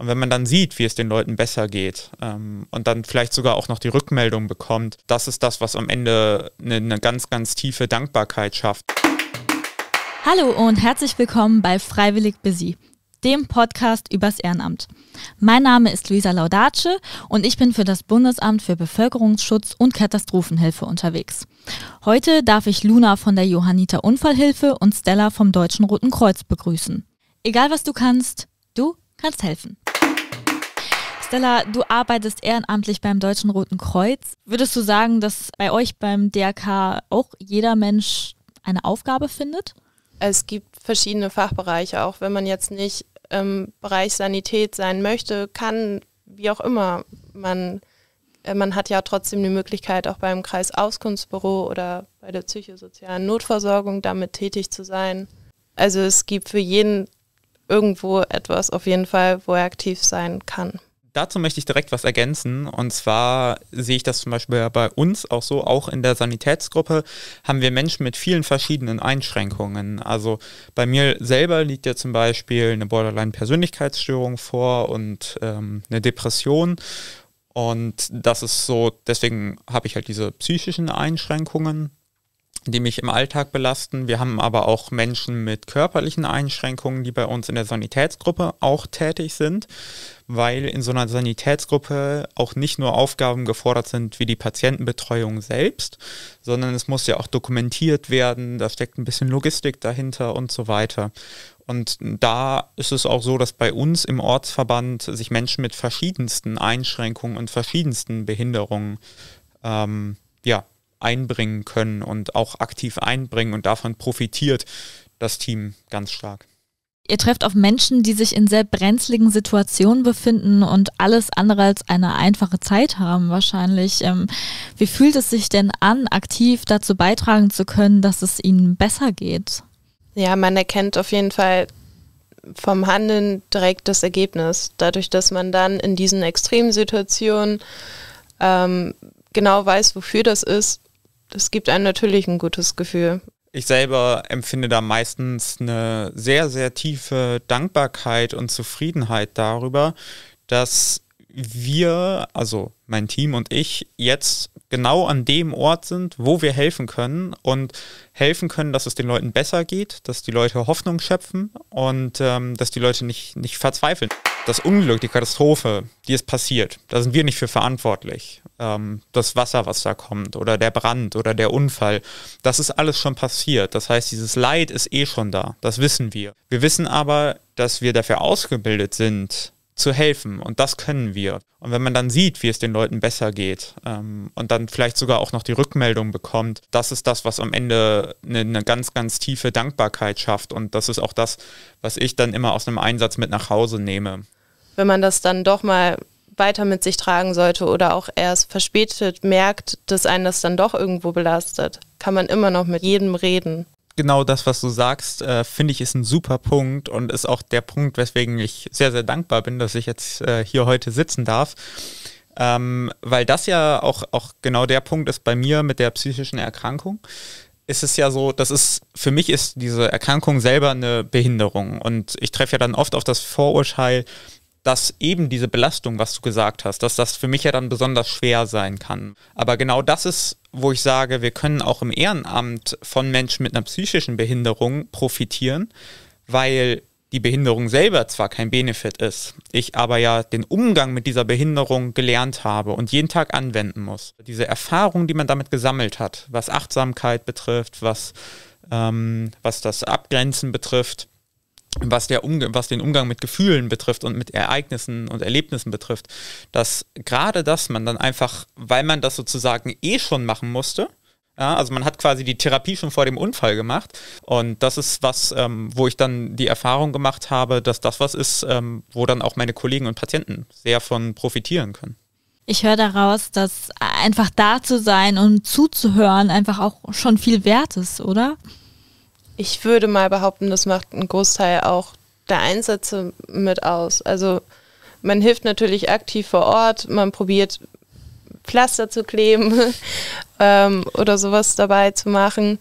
Und wenn man dann sieht, wie es den Leuten besser geht ähm, und dann vielleicht sogar auch noch die Rückmeldung bekommt, das ist das, was am Ende eine, eine ganz, ganz tiefe Dankbarkeit schafft. Hallo und herzlich willkommen bei Freiwillig Busy, dem Podcast übers Ehrenamt. Mein Name ist Luisa Laudace und ich bin für das Bundesamt für Bevölkerungsschutz und Katastrophenhilfe unterwegs. Heute darf ich Luna von der Johanniter Unfallhilfe und Stella vom Deutschen Roten Kreuz begrüßen. Egal was du kannst, du kannst helfen. Stella, du arbeitest ehrenamtlich beim Deutschen Roten Kreuz. Würdest du sagen, dass bei euch beim DRK auch jeder Mensch eine Aufgabe findet? Es gibt verschiedene Fachbereiche, auch wenn man jetzt nicht im Bereich Sanität sein möchte, kann, wie auch immer, man, äh, man hat ja trotzdem die Möglichkeit, auch beim Kreisauskunftsbüro oder bei der psychosozialen Notversorgung damit tätig zu sein. Also es gibt für jeden irgendwo etwas auf jeden Fall, wo er aktiv sein kann. Dazu möchte ich direkt was ergänzen. Und zwar sehe ich das zum Beispiel bei uns auch so, auch in der Sanitätsgruppe haben wir Menschen mit vielen verschiedenen Einschränkungen. Also bei mir selber liegt ja zum Beispiel eine Borderline-Persönlichkeitsstörung vor und ähm, eine Depression. Und das ist so, deswegen habe ich halt diese psychischen Einschränkungen die mich im Alltag belasten. Wir haben aber auch Menschen mit körperlichen Einschränkungen, die bei uns in der Sanitätsgruppe auch tätig sind, weil in so einer Sanitätsgruppe auch nicht nur Aufgaben gefordert sind wie die Patientenbetreuung selbst, sondern es muss ja auch dokumentiert werden, da steckt ein bisschen Logistik dahinter und so weiter. Und da ist es auch so, dass bei uns im Ortsverband sich Menschen mit verschiedensten Einschränkungen und verschiedensten Behinderungen ähm, ja, einbringen können und auch aktiv einbringen und davon profitiert das Team ganz stark. Ihr trefft auf Menschen, die sich in sehr brenzligen Situationen befinden und alles andere als eine einfache Zeit haben wahrscheinlich. Ähm, wie fühlt es sich denn an, aktiv dazu beitragen zu können, dass es ihnen besser geht? Ja, man erkennt auf jeden Fall vom Handeln direkt das Ergebnis. Dadurch, dass man dann in diesen extremen Situationen ähm, genau weiß, wofür das ist das gibt einem natürlich ein gutes Gefühl. Ich selber empfinde da meistens eine sehr, sehr tiefe Dankbarkeit und Zufriedenheit darüber, dass wir, also mein Team und ich, jetzt genau an dem Ort sind, wo wir helfen können und helfen können, dass es den Leuten besser geht, dass die Leute Hoffnung schöpfen und ähm, dass die Leute nicht, nicht verzweifeln. Das Unglück, die Katastrophe, die ist passiert, da sind wir nicht für verantwortlich. Ähm, das Wasser, was da kommt oder der Brand oder der Unfall, das ist alles schon passiert. Das heißt, dieses Leid ist eh schon da, das wissen wir. Wir wissen aber, dass wir dafür ausgebildet sind, zu helfen. Und das können wir. Und wenn man dann sieht, wie es den Leuten besser geht ähm, und dann vielleicht sogar auch noch die Rückmeldung bekommt, das ist das, was am Ende eine, eine ganz, ganz tiefe Dankbarkeit schafft. Und das ist auch das, was ich dann immer aus einem Einsatz mit nach Hause nehme. Wenn man das dann doch mal weiter mit sich tragen sollte oder auch erst verspätet merkt, dass einen das dann doch irgendwo belastet, kann man immer noch mit jedem reden genau das, was du sagst, äh, finde ich, ist ein super Punkt und ist auch der Punkt, weswegen ich sehr, sehr dankbar bin, dass ich jetzt äh, hier heute sitzen darf. Ähm, weil das ja auch, auch genau der Punkt ist bei mir mit der psychischen Erkrankung. Ist es ja so, dass es für mich ist diese Erkrankung selber eine Behinderung. Und ich treffe ja dann oft auf das Vorurteil, dass eben diese Belastung, was du gesagt hast, dass das für mich ja dann besonders schwer sein kann. Aber genau das ist, wo ich sage, wir können auch im Ehrenamt von Menschen mit einer psychischen Behinderung profitieren, weil die Behinderung selber zwar kein Benefit ist, ich aber ja den Umgang mit dieser Behinderung gelernt habe und jeden Tag anwenden muss. Diese Erfahrung, die man damit gesammelt hat, was Achtsamkeit betrifft, was, ähm, was das Abgrenzen betrifft, was, der Umge was den Umgang mit Gefühlen betrifft und mit Ereignissen und Erlebnissen betrifft, dass gerade das man dann einfach, weil man das sozusagen eh schon machen musste, ja, also man hat quasi die Therapie schon vor dem Unfall gemacht und das ist was, ähm, wo ich dann die Erfahrung gemacht habe, dass das was ist, ähm, wo dann auch meine Kollegen und Patienten sehr von profitieren können. Ich höre daraus, dass einfach da zu sein und zuzuhören einfach auch schon viel wert ist, oder? ich würde mal behaupten, das macht einen Großteil auch der Einsätze mit aus. Also man hilft natürlich aktiv vor Ort, man probiert Pflaster zu kleben ähm, oder sowas dabei zu machen.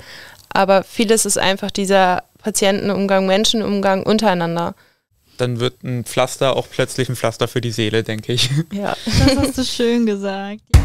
Aber vieles ist einfach dieser Patientenumgang, Menschenumgang untereinander. Dann wird ein Pflaster auch plötzlich ein Pflaster für die Seele, denke ich. Ja, das hast du schön gesagt. Ja.